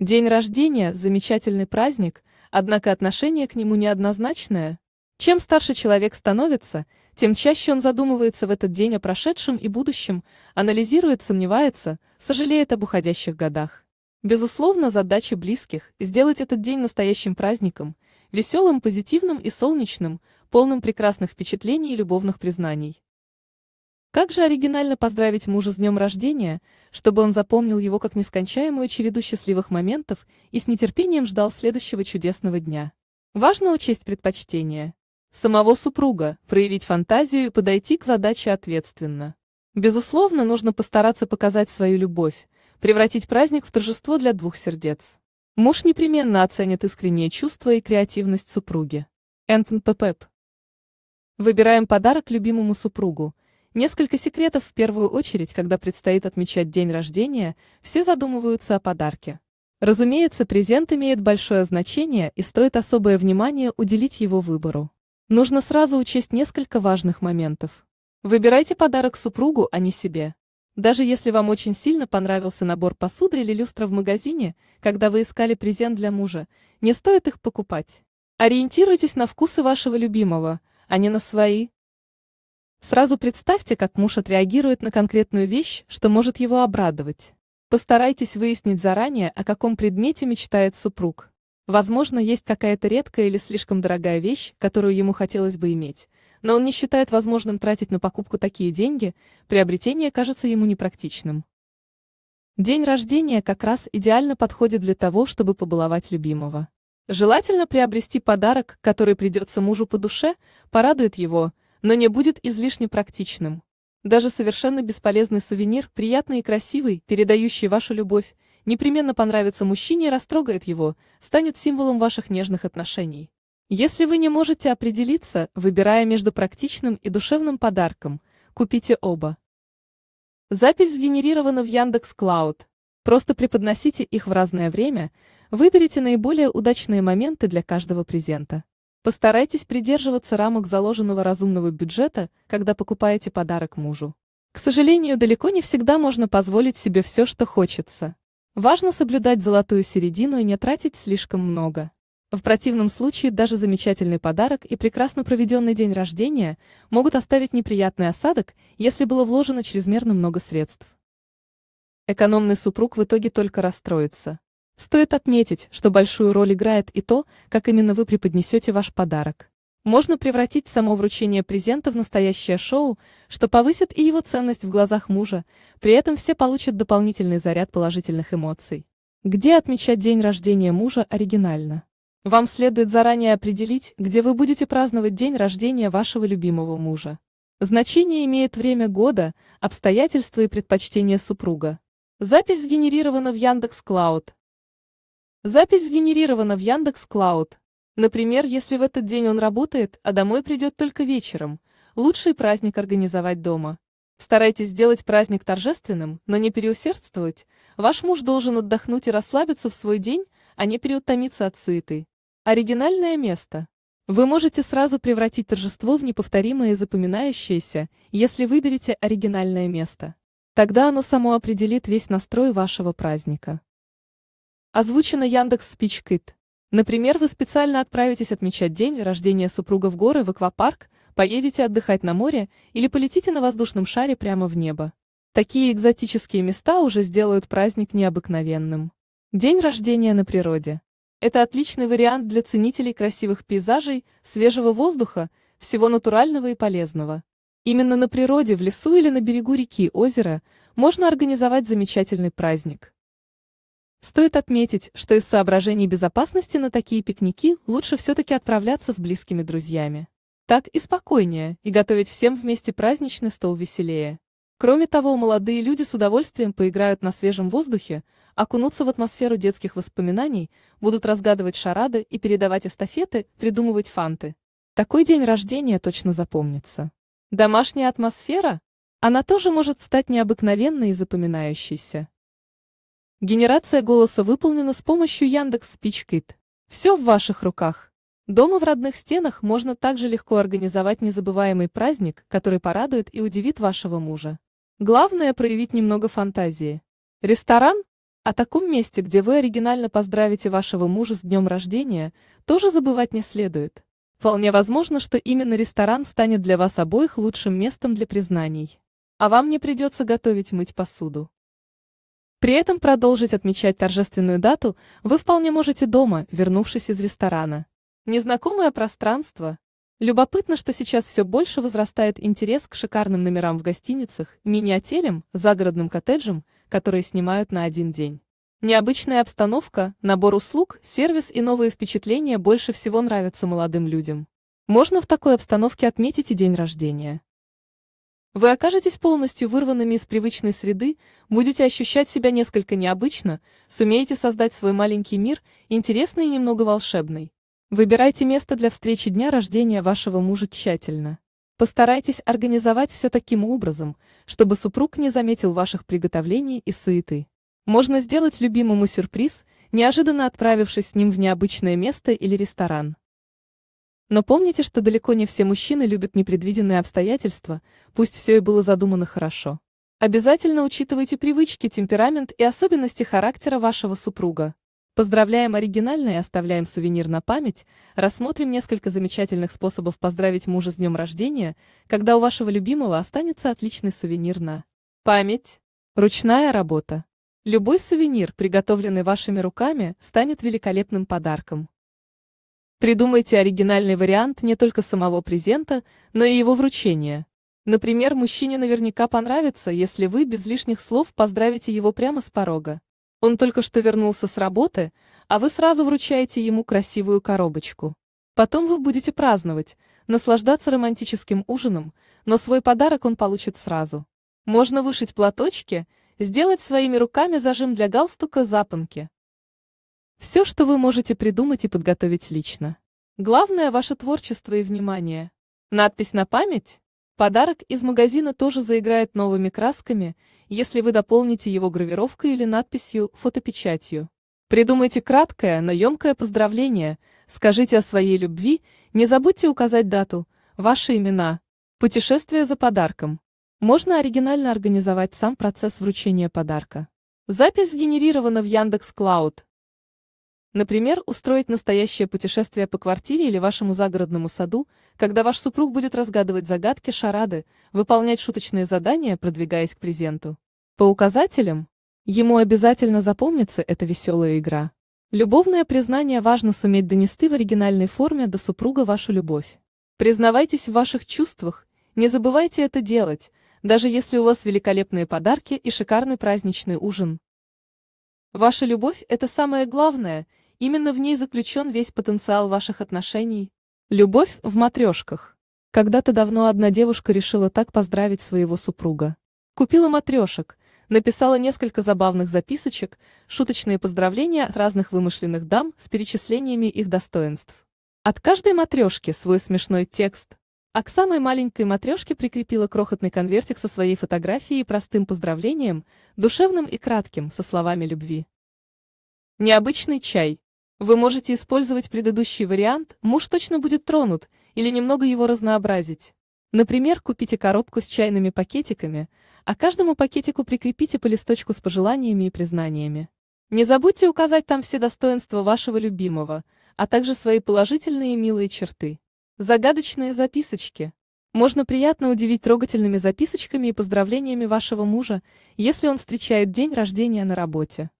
День рождения – замечательный праздник, однако отношение к нему неоднозначное. Чем старше человек становится, тем чаще он задумывается в этот день о прошедшем и будущем, анализирует, сомневается, сожалеет об уходящих годах. Безусловно, задача близких – сделать этот день настоящим праздником, веселым, позитивным и солнечным, полным прекрасных впечатлений и любовных признаний. Как же оригинально поздравить мужа с днем рождения, чтобы он запомнил его как нескончаемую череду счастливых моментов и с нетерпением ждал следующего чудесного дня. Важно учесть предпочтение самого супруга, проявить фантазию и подойти к задаче ответственно. Безусловно, нужно постараться показать свою любовь, превратить праздник в торжество для двух сердец. Муж непременно оценит искренние чувства и креативность супруги. Энтон Пепеп. Выбираем подарок любимому супругу – Несколько секретов в первую очередь, когда предстоит отмечать день рождения, все задумываются о подарке. Разумеется, презент имеет большое значение и стоит особое внимание уделить его выбору. Нужно сразу учесть несколько важных моментов. Выбирайте подарок супругу, а не себе. Даже если вам очень сильно понравился набор посуды или люстра в магазине, когда вы искали презент для мужа, не стоит их покупать. Ориентируйтесь на вкусы вашего любимого, а не на свои. Сразу представьте, как муж отреагирует на конкретную вещь, что может его обрадовать. Постарайтесь выяснить заранее, о каком предмете мечтает супруг. Возможно, есть какая-то редкая или слишком дорогая вещь, которую ему хотелось бы иметь, но он не считает возможным тратить на покупку такие деньги, приобретение кажется ему непрактичным. День рождения как раз идеально подходит для того, чтобы побаловать любимого. Желательно приобрести подарок, который придется мужу по душе, порадует его – но не будет излишне практичным. Даже совершенно бесполезный сувенир, приятный и красивый, передающий вашу любовь, непременно понравится мужчине и растрогает его, станет символом ваших нежных отношений. Если вы не можете определиться, выбирая между практичным и душевным подарком, купите оба. Запись сгенерирована в Яндекс Клауд. Просто преподносите их в разное время, выберите наиболее удачные моменты для каждого презента. Постарайтесь придерживаться рамок заложенного разумного бюджета, когда покупаете подарок мужу. К сожалению, далеко не всегда можно позволить себе все, что хочется. Важно соблюдать золотую середину и не тратить слишком много. В противном случае даже замечательный подарок и прекрасно проведенный день рождения могут оставить неприятный осадок, если было вложено чрезмерно много средств. Экономный супруг в итоге только расстроится. Стоит отметить, что большую роль играет и то, как именно вы преподнесете ваш подарок. Можно превратить само вручение презента в настоящее шоу, что повысит и его ценность в глазах мужа, при этом все получат дополнительный заряд положительных эмоций. Где отмечать день рождения мужа оригинально? Вам следует заранее определить, где вы будете праздновать день рождения вашего любимого мужа. Значение имеет время года, обстоятельства и предпочтения супруга. Запись сгенерирована в Яндекс.Клауд. Запись сгенерирована в Яндекс Клауд. Например, если в этот день он работает, а домой придет только вечером, лучший праздник организовать дома. Старайтесь сделать праздник торжественным, но не переусердствовать. Ваш муж должен отдохнуть и расслабиться в свой день, а не переутомиться от суеты. Оригинальное место. Вы можете сразу превратить торжество в неповторимое и запоминающееся, если выберете оригинальное место. Тогда оно само определит весь настрой вашего праздника. Озвучено Яндекс Спичкит. Например, вы специально отправитесь отмечать день рождения супруга в горы в аквапарк, поедете отдыхать на море или полетите на воздушном шаре прямо в небо. Такие экзотические места уже сделают праздник необыкновенным. День рождения на природе. Это отличный вариант для ценителей красивых пейзажей, свежего воздуха, всего натурального и полезного. Именно на природе, в лесу или на берегу реки, озера можно организовать замечательный праздник. Стоит отметить, что из соображений безопасности на такие пикники лучше все-таки отправляться с близкими друзьями. Так и спокойнее, и готовить всем вместе праздничный стол веселее. Кроме того, молодые люди с удовольствием поиграют на свежем воздухе, окунутся в атмосферу детских воспоминаний, будут разгадывать шарады и передавать эстафеты, придумывать фанты. Такой день рождения точно запомнится. Домашняя атмосфера? Она тоже может стать необыкновенной и запоминающейся. Генерация голоса выполнена с помощью Яндекс Спичкит. Все в ваших руках. Дома в родных стенах можно также легко организовать незабываемый праздник, который порадует и удивит вашего мужа. Главное – проявить немного фантазии. Ресторан? О таком месте, где вы оригинально поздравите вашего мужа с днем рождения, тоже забывать не следует. Вполне возможно, что именно ресторан станет для вас обоих лучшим местом для признаний. А вам не придется готовить мыть посуду. При этом продолжить отмечать торжественную дату вы вполне можете дома, вернувшись из ресторана. Незнакомое пространство. Любопытно, что сейчас все больше возрастает интерес к шикарным номерам в гостиницах, мини-отелям, загородным коттеджам, которые снимают на один день. Необычная обстановка, набор услуг, сервис и новые впечатления больше всего нравятся молодым людям. Можно в такой обстановке отметить и день рождения. Вы окажетесь полностью вырванными из привычной среды, будете ощущать себя несколько необычно, сумеете создать свой маленький мир, интересный и немного волшебный. Выбирайте место для встречи дня рождения вашего мужа тщательно. Постарайтесь организовать все таким образом, чтобы супруг не заметил ваших приготовлений и суеты. Можно сделать любимому сюрприз, неожиданно отправившись с ним в необычное место или ресторан. Но помните, что далеко не все мужчины любят непредвиденные обстоятельства, пусть все и было задумано хорошо. Обязательно учитывайте привычки, темперамент и особенности характера вашего супруга. Поздравляем оригинально и оставляем сувенир на память, рассмотрим несколько замечательных способов поздравить мужа с днем рождения, когда у вашего любимого останется отличный сувенир на память. Ручная работа. Любой сувенир, приготовленный вашими руками, станет великолепным подарком. Придумайте оригинальный вариант не только самого презента, но и его вручения. Например, мужчине наверняка понравится, если вы без лишних слов поздравите его прямо с порога. Он только что вернулся с работы, а вы сразу вручаете ему красивую коробочку. Потом вы будете праздновать, наслаждаться романтическим ужином, но свой подарок он получит сразу. Можно вышить платочки, сделать своими руками зажим для галстука запонки. Все, что вы можете придумать и подготовить лично. Главное – ваше творчество и внимание. Надпись на память? Подарок из магазина тоже заиграет новыми красками, если вы дополните его гравировкой или надписью, фотопечатью. Придумайте краткое, но емкое поздравление, скажите о своей любви, не забудьте указать дату, ваши имена. Путешествие за подарком. Можно оригинально организовать сам процесс вручения подарка. Запись сгенерирована в Яндекс.Клауд. Например, устроить настоящее путешествие по квартире или вашему загородному саду, когда ваш супруг будет разгадывать загадки шарады, выполнять шуточные задания, продвигаясь к презенту. По указателям ему обязательно запомнится эта веселая игра. Любовное признание важно суметь донести в оригинальной форме до супруга вашу любовь. Признавайтесь в ваших чувствах, не забывайте это делать, даже если у вас великолепные подарки и шикарный праздничный ужин. Ваша любовь – это самое главное – Именно в ней заключен весь потенциал ваших отношений. Любовь в матрешках. Когда-то давно одна девушка решила так поздравить своего супруга. Купила матрешек, написала несколько забавных записочек, шуточные поздравления от разных вымышленных дам с перечислениями их достоинств. От каждой матрешки свой смешной текст. А к самой маленькой матрешке прикрепила крохотный конвертик со своей фотографией и простым поздравлением, душевным и кратким, со словами любви. Необычный чай. Вы можете использовать предыдущий вариант «муж точно будет тронут» или немного его разнообразить. Например, купите коробку с чайными пакетиками, а каждому пакетику прикрепите по листочку с пожеланиями и признаниями. Не забудьте указать там все достоинства вашего любимого, а также свои положительные и милые черты. Загадочные записочки. Можно приятно удивить трогательными записочками и поздравлениями вашего мужа, если он встречает день рождения на работе.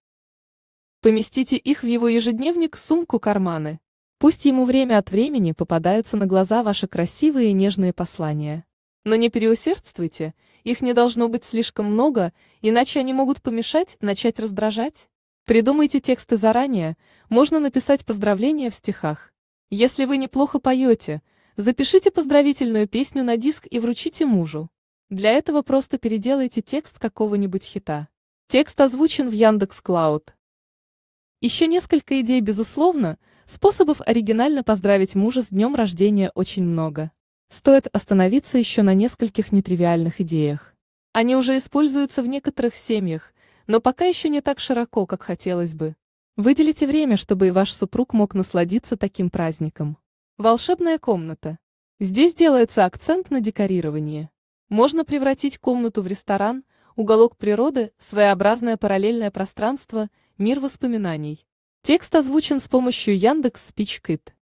Поместите их в его ежедневник, сумку, карманы. Пусть ему время от времени попадаются на глаза ваши красивые и нежные послания. Но не переусердствуйте, их не должно быть слишком много, иначе они могут помешать, начать раздражать. Придумайте тексты заранее, можно написать поздравления в стихах. Если вы неплохо поете, запишите поздравительную песню на диск и вручите мужу. Для этого просто переделайте текст какого-нибудь хита. Текст озвучен в Яндекс.Клауд. Еще несколько идей, безусловно, способов оригинально поздравить мужа с днем рождения очень много. Стоит остановиться еще на нескольких нетривиальных идеях. Они уже используются в некоторых семьях, но пока еще не так широко, как хотелось бы. Выделите время, чтобы и ваш супруг мог насладиться таким праздником. Волшебная комната. Здесь делается акцент на декорирование. Можно превратить комнату в ресторан, уголок природы, своеобразное параллельное пространство – мир воспоминаний. Текст озвучен с помощью Яндекс Спичкит.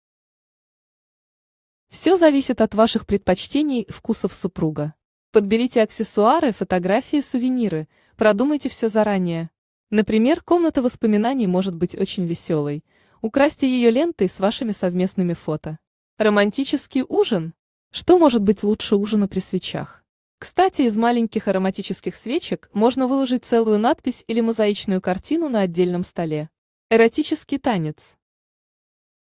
Все зависит от ваших предпочтений и вкусов супруга. Подберите аксессуары, фотографии, сувениры, продумайте все заранее. Например, комната воспоминаний может быть очень веселой. Украсьте ее лентой с вашими совместными фото. Романтический ужин. Что может быть лучше ужина при свечах? Кстати, из маленьких ароматических свечек можно выложить целую надпись или мозаичную картину на отдельном столе. Эротический танец.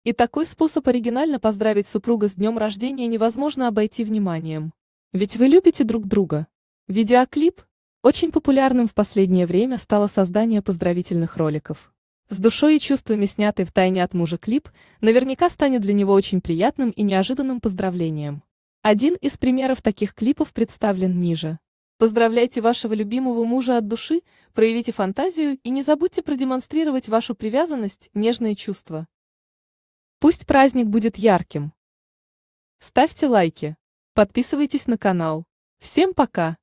И такой способ оригинально поздравить супруга с днем рождения невозможно обойти вниманием. Ведь вы любите друг друга. Видеоклип? Очень популярным в последнее время стало создание поздравительных роликов. С душой и чувствами снятый в тайне от мужа клип наверняка станет для него очень приятным и неожиданным поздравлением. Один из примеров таких клипов представлен ниже. Поздравляйте вашего любимого мужа от души, проявите фантазию и не забудьте продемонстрировать вашу привязанность, нежные чувства. Пусть праздник будет ярким. Ставьте лайки. Подписывайтесь на канал. Всем пока!